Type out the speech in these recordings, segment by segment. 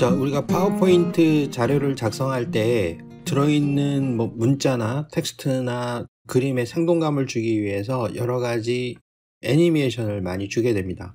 자, 우리가 파워포인트 자료를 작성할 때 들어있는 뭐 문자나 텍스트나 그림의 생동감을 주기 위해서 여러 가지 애니메이션을 많이 주게 됩니다.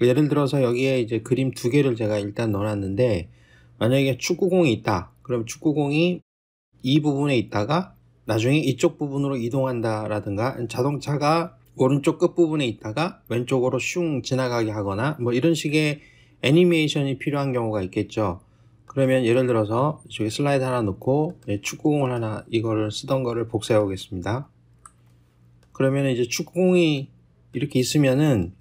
예를 들어서 여기에 이제 그림 두 개를 제가 일단 넣어놨는데 만약에 축구공이 있다. 그럼 축구공이 이 부분에 있다가 나중에 이쪽 부분으로 이동한다라든가 자동차가 오른쪽 끝부분에 있다가 왼쪽으로 슝 지나가게 하거나 뭐 이런 식의 애니메이션이 필요한 경우가 있겠죠. 그러면 예를 들어서 저기 슬라이드 하나 놓고 예, 축구공을 하나 이거를 쓰던 거를 복사해 보겠습니다. 그러면 이제 축구공이 이렇게 있으면은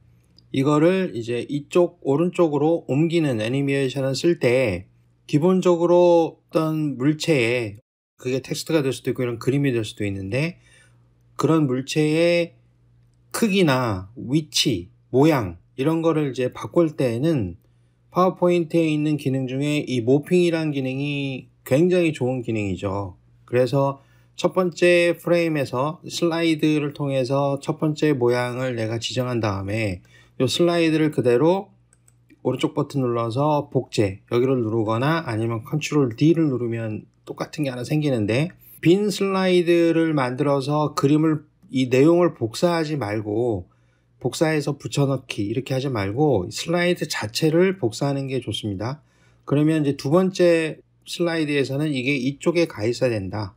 이거를 이제 이쪽 오른쪽으로 옮기는 애니메이션을 쓸 때 기본적으로 어떤 물체에 그게 텍스트가 될 수도 있고 이런 그림이 될 수도 있는데 그런 물체의 크기나 위치, 모양 이런 거를 이제 바꿀 때에는 파워포인트에 있는 기능 중에 이 모핑이란 기능이 굉장히 좋은 기능이죠. 그래서 첫 번째 프레임에서 슬라이드를 통해서 첫 번째 모양을 내가 지정한 다음에 이 슬라이드를 그대로 오른쪽 버튼 눌러서 복제 여기를 누르거나 아니면 컨트롤 D를 누르면 똑같은 게 하나 생기는데 빈 슬라이드를 만들어서 그림을 이 내용을 복사하지 말고 복사해서 붙여넣기 이렇게 하지 말고 슬라이드 자체를 복사하는 게 좋습니다. 그러면 이제 두 번째 슬라이드에서는 이게 이쪽에 가 있어야 된다.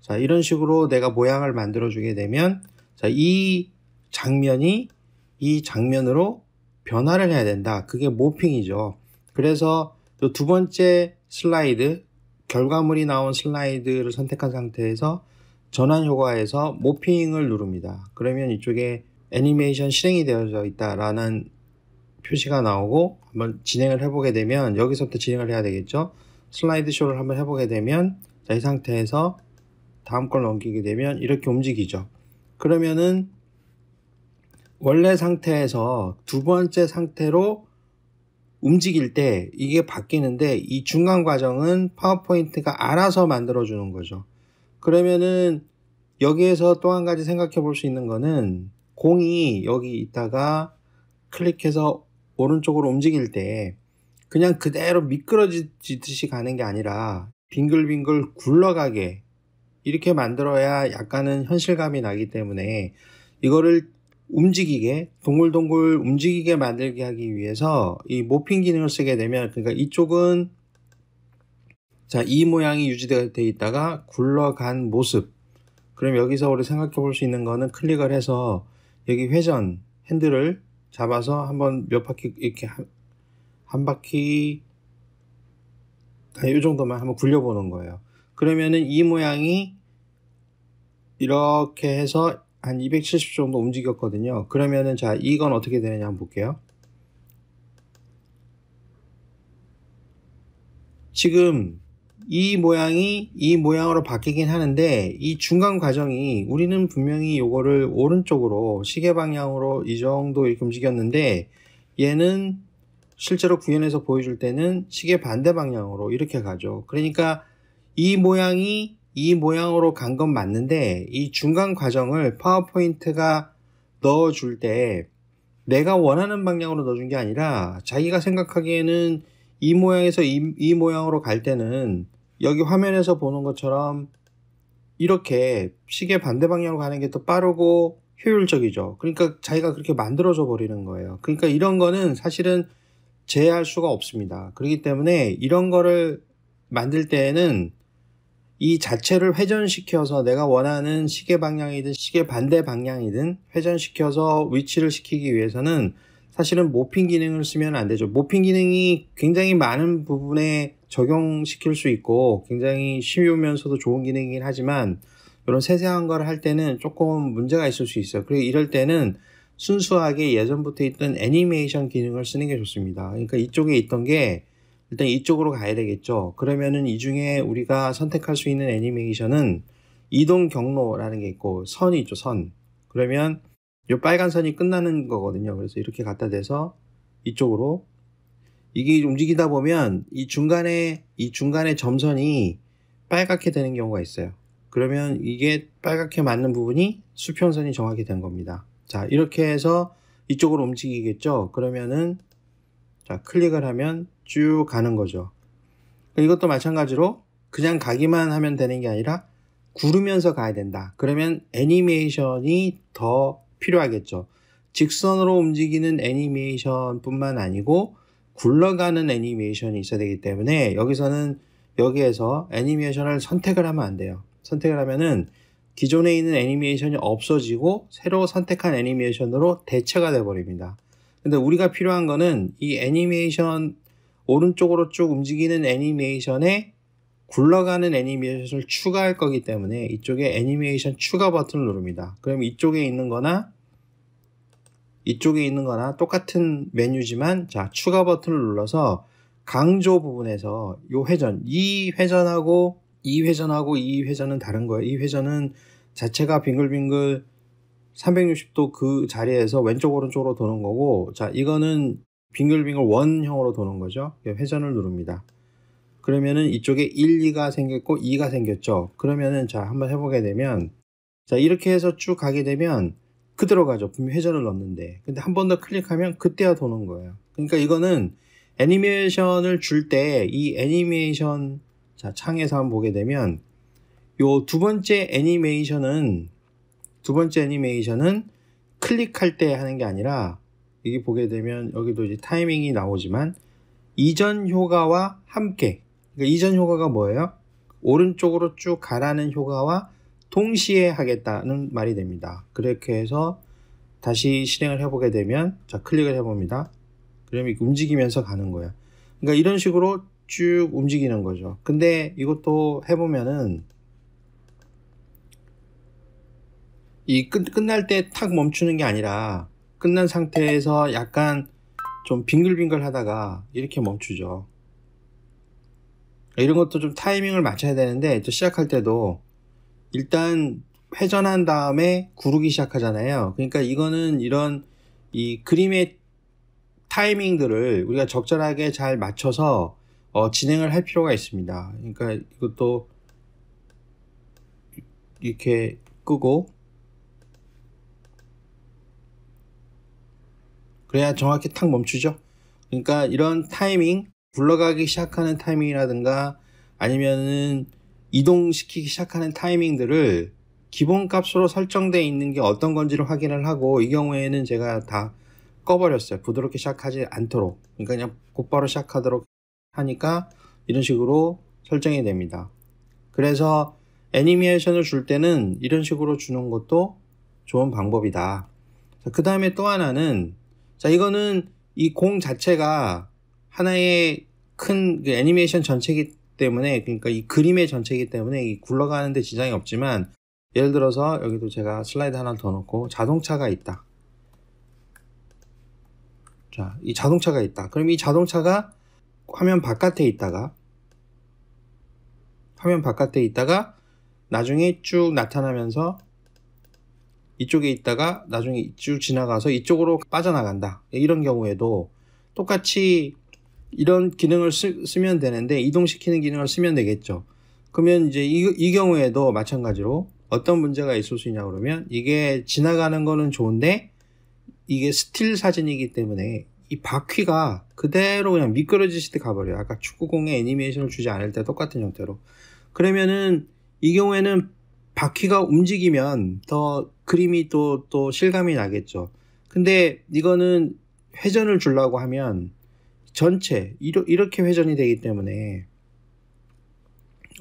자, 이런 식으로 내가 모양을 만들어 주게 되면 자, 이 장면이 이 장면으로 변화를 해야 된다. 그게 모핑이죠. 그래서 또 두 번째 슬라이드 결과물이 나온 슬라이드를 선택한 상태에서 전환 효과에서 모핑을 누릅니다. 그러면 이쪽에 애니메이션 실행이 되어져 있다라는 표시가 나오고 한번 진행을 해보게 되면 여기서부터 진행을 해야 되겠죠. 슬라이드 쇼를 한번 해보게 되면 자, 이 상태에서 다음 걸 넘기게 되면 이렇게 움직이죠. 그러면은 원래 상태에서 두 번째 상태로 움직일 때 이게 바뀌는데 이 중간 과정은 파워포인트가 알아서 만들어 주는 거죠. 그러면은 여기에서 또 한 가지 생각해 볼 수 있는 거는 공이 여기 있다가 클릭해서 오른쪽으로 움직일 때 그냥 그대로 미끄러지듯이 가는 게 아니라 빙글빙글 굴러가게 이렇게 만들어야 약간은 현실감이 나기 때문에 이거를 움직이게 동글동글 움직이게 만들게 하기 위해서 이 모핑 기능을 쓰게 되면 그러니까 이쪽은 자이 모양이 유지되어 있다가 굴러간 모습 그럼 여기서 우리 생각해 볼 수 있는 거는 클릭을 해서 여기 회전 핸들을 잡아서 한번 몇 바퀴 이렇게 한, 한 바퀴 이 정도만 한번 굴려보는 거예요. 그러면은 이 모양이 이렇게 해서 한 270 정도 움직였거든요. 그러면은 자 이건 어떻게 되느냐 한번 볼게요. 지금 이 모양이 이 모양으로 바뀌긴 하는데 이 중간 과정이 우리는 분명히 요거를 오른쪽으로 시계 방향으로 이 정도 이렇게 움직였는데 얘는 실제로 구현해서 보여줄 때는 시계 반대 방향으로 이렇게 가죠. 그러니까 이 모양이 이 모양으로 간 건 맞는데 이 중간 과정을 파워포인트가 넣어줄 때 내가 원하는 방향으로 넣어준 게 아니라 자기가 생각하기에는 이 모양에서 이, 이 모양으로 갈 때는 여기 화면에서 보는 것처럼 이렇게 시계 반대 방향으로 가는 게 더 빠르고 효율적이죠. 그러니까 자기가 그렇게 만들어져 버리는 거예요. 그러니까 이런 거는 사실은 제할 수가 없습니다. 그렇기 때문에 이런 거를 만들 때에는 이 자체를 회전시켜서 내가 원하는 시계 방향이든 시계 반대 방향이든 회전시켜서 위치를 시키기 위해서는 사실은 모핑 기능을 쓰면 안 되죠. 모핑 기능이 굉장히 많은 부분에 적용시킬 수 있고 굉장히 쉬우면서도 좋은 기능이긴 하지만 이런 세세한 걸 할 때는 조금 문제가 있을 수 있어요. 그리고 이럴 때는 순수하게 예전부터 있던 애니메이션 기능을 쓰는 게 좋습니다. 그러니까 이쪽에 있던 게 일단 이쪽으로 가야 되겠죠. 그러면은 이 중에 우리가 선택할 수 있는 애니메이션은 이동 경로라는 게 있고 선이 있죠, 선. 그러면 이 빨간 선이 끝나는 거거든요. 그래서 이렇게 갖다 대서 이쪽으로 이게 움직이다 보면 이 중간에 이 중간에 점선이 빨갛게 되는 경우가 있어요. 그러면 이게 빨갛게 맞는 부분이 수평선이 정하게 된 겁니다. 자 이렇게 해서 이쪽으로 움직이겠죠. 그러면은 자 클릭을 하면 쭉 가는 거죠. 이것도 마찬가지로 그냥 가기만 하면 되는 게 아니라 구르면서 가야 된다. 그러면 애니메이션이 더 필요하겠죠. 직선으로 움직이는 애니메이션뿐만 아니고 굴러가는 애니메이션이 있어야 되기 때문에 여기서는 여기에서 애니메이션을 선택을 하면 안 돼요. 선택을 하면은 기존에 있는 애니메이션이 없어지고 새로 선택한 애니메이션으로 대체가 돼 버립니다. 근데 우리가 필요한 거는 이 애니메이션 오른쪽으로 쭉 움직이는 애니메이션의 굴러가는 애니메이션을 추가할 거기 때문에 이쪽에 애니메이션 추가 버튼을 누릅니다. 그럼 이쪽에 있는 거나 이쪽에 있는 거나 똑같은 메뉴지만 자 추가 버튼을 눌러서 강조 부분에서 이 회전 이 회전하고 이 회전하고 이 회전은 다른 거예요. 이 회전은 자체가 빙글빙글 360도 그 자리에서 왼쪽 오른쪽으로 도는 거고 자 이거는 빙글빙글 원형으로 도는 거죠. 예, 회전을 누릅니다. 그러면은 이쪽에 1, 2가 생겼고 2가 생겼죠. 그러면은 자 한번 해보게 되면 자 이렇게 해서 쭉 가게 되면 그대로 가죠. 분명 회전을 넣는데 근데 한 번 더 클릭하면 그때야 도는 거예요. 그러니까 이거는 애니메이션을 줄 때 이 애니메이션 자 창에서 한번 보게 되면 요 두 번째 애니메이션은 두 번째 애니메이션은 클릭할 때 하는 게 아니라 여기 보게 되면 여기도 이제 타이밍이 나오지만 이전 효과와 함께 그러니까 이전 효과가 뭐예요? 오른쪽으로 쭉 가라는 효과와 동시에 하겠다는 말이 됩니다. 그렇게 해서 다시 실행을 해보게 되면 자 클릭을 해봅니다. 그러면 움직이면서 가는 거예요 그러니까 이런 식으로 쭉 움직이는 거죠. 근데 이것도 해보면은 이 끝, 끝날 때 탁 멈추는 게 아니라 끝난 상태에서 약간 좀 빙글빙글 하다가 이렇게 멈추죠. 이런 것도 좀 타이밍을 맞춰야 되는데 저 시작할 때도 일단 회전한 다음에 구르기 시작하잖아요. 그러니까 이거는 이런 이 그림의 타이밍들을 우리가 적절하게 잘 맞춰서 어, 진행을 할 필요가 있습니다. 그러니까 이것도 이렇게 끄고 그래야 정확히 탁 멈추죠. 그러니까 이런 타이밍 굴러가기 시작하는 타이밍이라든가 아니면은 이동시키기 시작하는 타이밍들을 기본값으로 설정되어 있는 게 어떤 건지를 확인을 하고 이 경우에는 제가 다 꺼버렸어요. 부드럽게 시작하지 않도록 그러니까 그냥 곧바로 시작하도록 하니까 이런 식으로 설정이 됩니다. 그래서 애니메이션을 줄 때는 이런 식으로 주는 것도 좋은 방법이다. 그 다음에 또 하나는 자 이거는 이 공 자체가 하나의 큰 그 애니메이션 전체기 이 때문에 그러니까 이 그림의 전체이기 때문에 굴러가는데 지장이 없지만 예를 들어서 여기도 제가 슬라이드 하나 더 넣고 자동차가 있다. 자, 이 자동차가 있다. 그럼 이 자동차가 화면 바깥에 있다가 화면 바깥에 있다가 나중에 쭉 나타나면서 이쪽에 있다가 나중에 쭉 지나가서 이쪽으로 빠져나간다. 이런 경우에도 똑같이 이런 기능을 쓰, 면 되는데 이동시키는 기능을 쓰면 되겠죠. 그러면 이제 이, 이 경우에도 마찬가지로 어떤 문제가 있을 수 있냐 그러면 이게 지나가는 거는 좋은데 이게 스틸 사진이기 때문에 이 바퀴가 그대로 그냥 미끄러지듯이 가버려요. 아까 축구공에 애니메이션을 주지 않을 때 똑같은 형태로. 그러면은 이 경우에는 바퀴가 움직이면 더 그림이 또, 또 실감이 나겠죠. 근데 이거는 회전을 주려고 하면 전체 이렇게 회전이 되기 때문에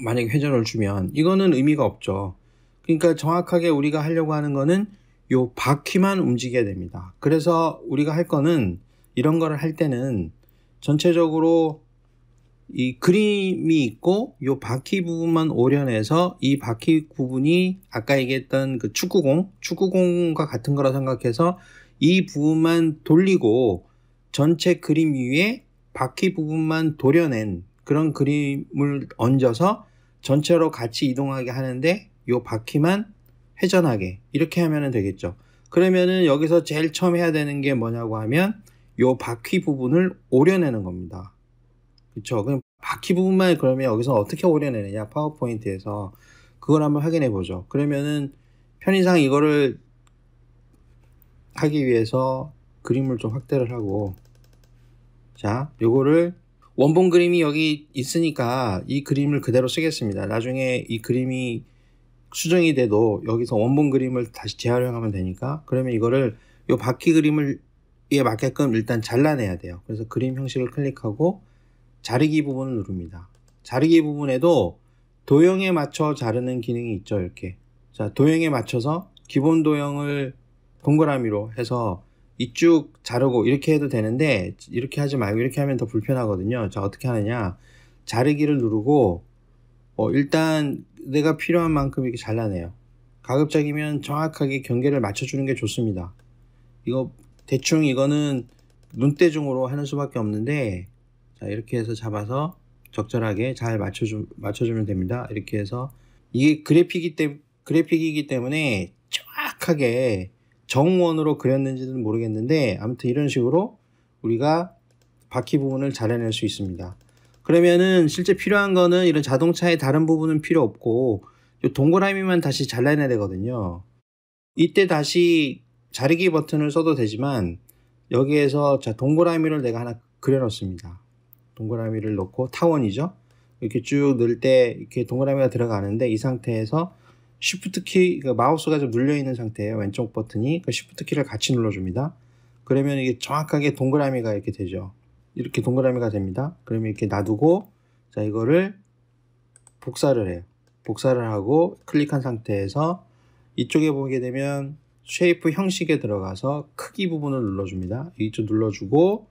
만약에 회전을 주면 이거는 의미가 없죠. 그러니까 정확하게 우리가 하려고 하는 거는 요 바퀴만 움직여야 됩니다. 그래서 우리가 할 거는 이런 거를 할 때는 전체적으로 이 그림이 있고 요 바퀴 부분만 오려내서 이 바퀴 부분이 아까 얘기했던 그 축구공, 축구공과 같은 거라 생각해서 이 부분만 돌리고 전체 그림 위에 바퀴 부분만 도려낸 그런 그림을 얹어서 전체로 같이 이동하게 하는데 요 바퀴만 회전하게 이렇게 하면 되겠죠. 그러면은 여기서 제일 처음 해야 되는 게 뭐냐고 하면 요 바퀴 부분을 오려내는 겁니다. 그렇 그럼 바퀴 부분만 그러면 여기서 어떻게 오려내느냐 파워포인트에서 그걸 한번 확인해 보죠. 그러면은 편의상 이거를 하기 위해서 그림을 좀 확대를 하고 자, 요거를 원본 그림이 여기 있으니까 이 그림을 그대로 쓰겠습니다. 나중에 이 그림이 수정이 돼도 여기서 원본 그림을 다시 재활용하면 되니까 그러면 이거를 요 바퀴 그림을 이에 맞게끔 일단 잘라내야 돼요. 그래서 그림 형식을 클릭하고 자르기 부분을 누릅니다. 자르기 부분에도 도형에 맞춰 자르는 기능이 있죠. 이렇게. 자, 도형에 맞춰서 기본 도형을 동그라미로 해서 이쭉 자르고 이렇게 해도 되는데 이렇게 하지 말고 이렇게 하면 더 불편하거든요. 자 어떻게 하느냐 자르기를 누르고 어, 일단 내가 필요한 만큼 이렇게 잘라내요. 가급적이면 정확하게 경계를 맞춰주는 게 좋습니다. 이거 대충 이거는 눈대중으로 하는 수밖에 없는데 자 이렇게 해서 잡아서 적절하게 잘 맞춰주, 맞춰주면 됩니다. 이렇게 해서 이게 그래픽이기, 때, 그래픽이기 때문에 정확하게 정원으로 그렸는지는 모르겠는데 아무튼 이런 식으로 우리가 바퀴 부분을 잘라낼 수 있습니다. 그러면은 실제 필요한 거는 이런 자동차의 다른 부분은 필요 없고 동그라미만 다시 잘라내야 되거든요. 이때 다시 자르기 버튼을 써도 되지만 여기에서 자 동그라미를 내가 하나 그려놓습니다. 동그라미를 넣고 타원이죠. 이렇게 쭉 넣을 때 이렇게 동그라미가 들어가는데 이 상태에서 s 프트 키, 마우스가 좀 눌려있는 상태예요. 왼쪽 버튼이. 그 s h i 키를 같이 눌러줍니다. 그러면 이게 정확하게 동그라미가 이렇게 되죠. 이렇게 동그라미가 됩니다. 그러면 이렇게 놔두고, 자, 이거를 복사를 해요. 복사를 하고 클릭한 상태에서 이쪽에 보게 되면 쉐이프 형식에 들어가서 크기 부분을 눌러줍니다. 이쪽 눌러주고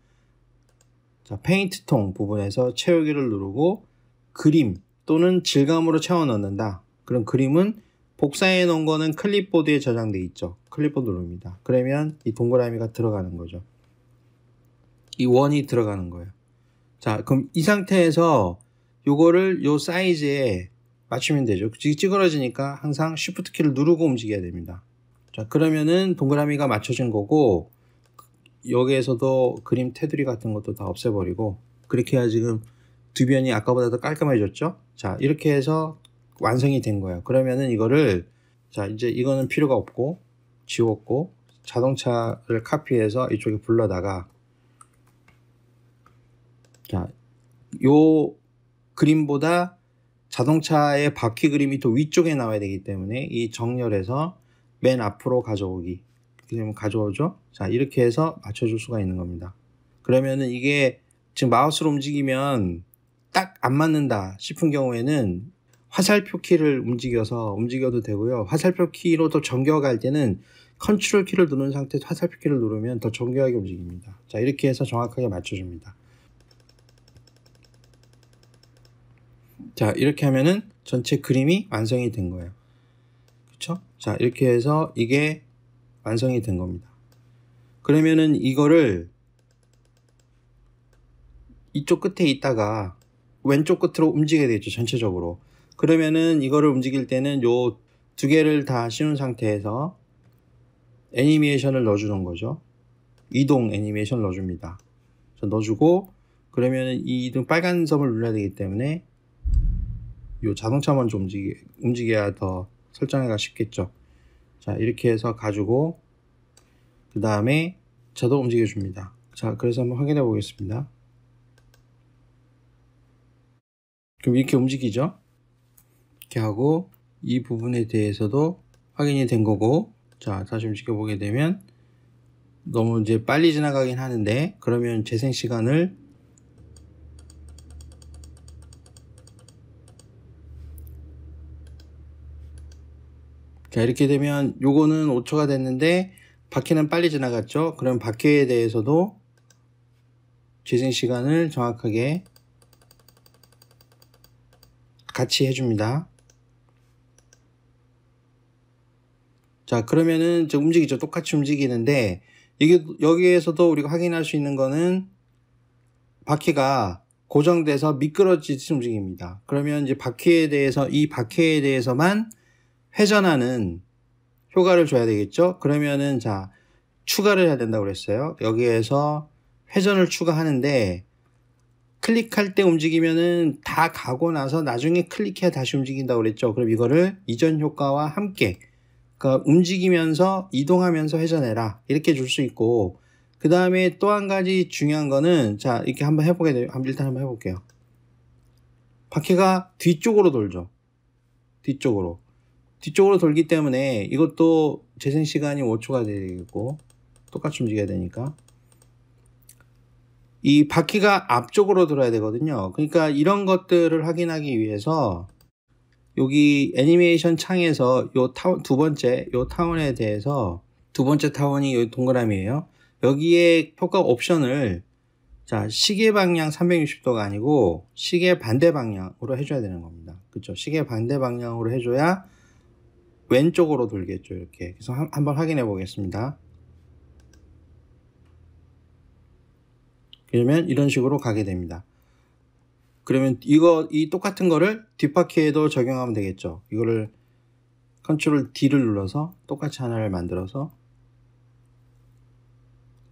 자 페인트 통 부분에서 채우기를 누르고 그림 또는 질감으로 채워 넣는다. 그런 그림은 복사해 놓은 거는 클립보드에 저장돼 있죠. 클립보드 롤입니다. 그러면 이 동그라미가 들어가는 거죠. 이 원이 들어가는 거예요. 자, 그럼 이 상태에서 요거를 요 사이즈에 맞추면 되죠. 찌그러지니까 항상 Shift 키를 누르고 움직여야 됩니다. 자, 그러면은 동그라미가 맞춰진 거고 여기에서도 그림 테두리 같은 것도 다 없애버리고 그렇게 해야 지금 두 변이 아까보다 더 깔끔해졌죠. 자, 이렇게 해서 완성이 된 거예요. 그러면은 이거를 자 이제 이거는 필요가 없고 지웠고 자동차를 카피해서 이쪽에 불러다가 자 요 그림보다 자동차의 바퀴 그림이 또 위쪽에 나와야 되기 때문에 이 정렬해서 맨 앞으로 가져오기 그러면 가져오죠 자 이렇게 해서 맞춰줄 수가 있는 겁니다 그러면은 이게 지금 마우스로 움직이면 딱 안 맞는다 싶은 경우에는 화살표 키를 움직여서 움직여도 되고요. 화살표 키로 더 정교하게 때는 컨트롤 키를 누른 상태에서 화살표 키를 누르면 더 정교하게 움직입니다. 자 이렇게 해서 정확하게 맞춰줍니다. 자 이렇게 하면은 전체 그림이 완성이 된 거예요. 그렇죠자 이렇게 해서 이게 완성이 된 겁니다. 그러면은 이거를 이쪽 끝에 있다가 왼쪽 끝으로 움직여야 되죠 전체적으로 그러면은 이거를 움직일 때는 요 두 개를 다 씌운 상태에서 애니메이션을 넣어주는 거죠. 이동 애니메이션 넣어줍니다. 넣어주고 그러면 이 이동 빨간 섬을 눌러야 되기 때문에 요 자동차 먼저 움직이, 움직여야 더 설정하기가 쉽겠죠. 자 이렇게 해서 가지고 그 다음에 자동 움직여줍니다. 자 그래서 한번 확인해 보겠습니다. 그럼 이렇게 움직이죠. 이렇게 하고 이 부분에 대해서도 확인이 된 거고 자 다시 움직여보게 되면 너무 이제 빨리 지나가긴 하는데 그러면 재생 시간을 자 이렇게 되면 요거는 5초가 됐는데 바퀴는 빨리 지나갔죠 그럼 바퀴에 대해서도 재생 시간을 정확하게 같이 해줍니다 자, 그러면은 이제 움직이죠. 똑같이 움직이는데, 이게, 여기에서도 우리가 확인할 수 있는 거는 바퀴가 고정돼서 미끄러지듯 움직입니다. 그러면 이제 바퀴에 대해서, 이 바퀴에 대해서만 회전하는 효과를 줘야 되겠죠? 그러면은 자, 추가를 해야 된다고 그랬어요. 여기에서 회전을 추가하는데, 클릭할 때 움직이면은 다 가고 나서 나중에 클릭해야 다시 움직인다고 그랬죠. 그럼 이거를 이전 효과와 함께 그러니까 움직이면서 이동하면서 회전해라 이렇게 줄 수 있고 그 다음에 또 한 가지 중요한 거는 자 이렇게 한번 해보게 돼요. 일단 한번 해볼게요. 바퀴가 뒤쪽으로 돌죠. 뒤쪽으로. 뒤쪽으로 돌기 때문에 이것도 재생 시간이 5초가 되겠고 똑같이 움직여야 되니까 이 바퀴가 앞쪽으로 돌아야 되거든요. 그러니까 이런 것들을 확인하기 위해서 여기 애니메이션 창에서 요 타운 두 번째 요타원에 대해서 두 번째 타원이요 동그라미예요. 여기에 효과 옵션을 자 시계 방향 360도가 아니고 시계 반대 방향으로 해줘야 되는 겁니다. 그렇죠? 시계 반대 방향으로 해줘야 왼쪽으로 돌겠죠. 이렇게 그래서 한, 한번 확인해 보겠습니다. 그러면 이런 식으로 가게 됩니다. 그러면 이거 이 똑같은 거를 뒷바퀴에도 적용하면 되겠죠. 이거를 컨트롤 D를 눌러서 똑같이 하나를 만들어서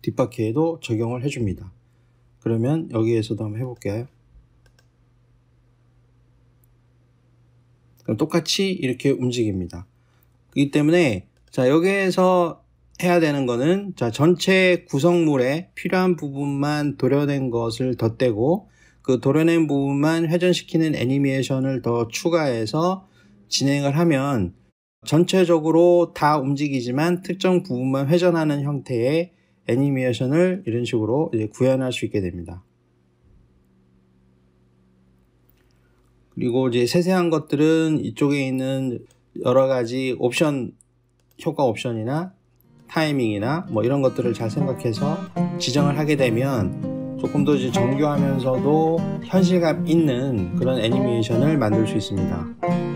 뒷바퀴에도 적용을 해줍니다. 그러면 여기에서도 한번 해볼게요. 똑같이 이렇게 움직입니다. 그렇기 때문에 자 여기에서 해야 되는 거는 자 전체 구성물에 필요한 부분만 도려낸 것을 덧대고 그 도려낸 부분만 회전시키는 애니메이션을 더 추가해서 진행을 하면 전체적으로 다 움직이지만 특정 부분만 회전하는 형태의 애니메이션을 이런 식으로 구현할 수 있게 됩니다. 그리고 이제 세세한 것들은 이쪽에 있는 여러 가지 옵션, 효과 옵션이나 타이밍이나 뭐 이런 것들을 잘 생각해서 지정을 하게 되면 조금 더 정교하면서도 현실감 있는 그런 애니메이션을 만들 수 있습니다.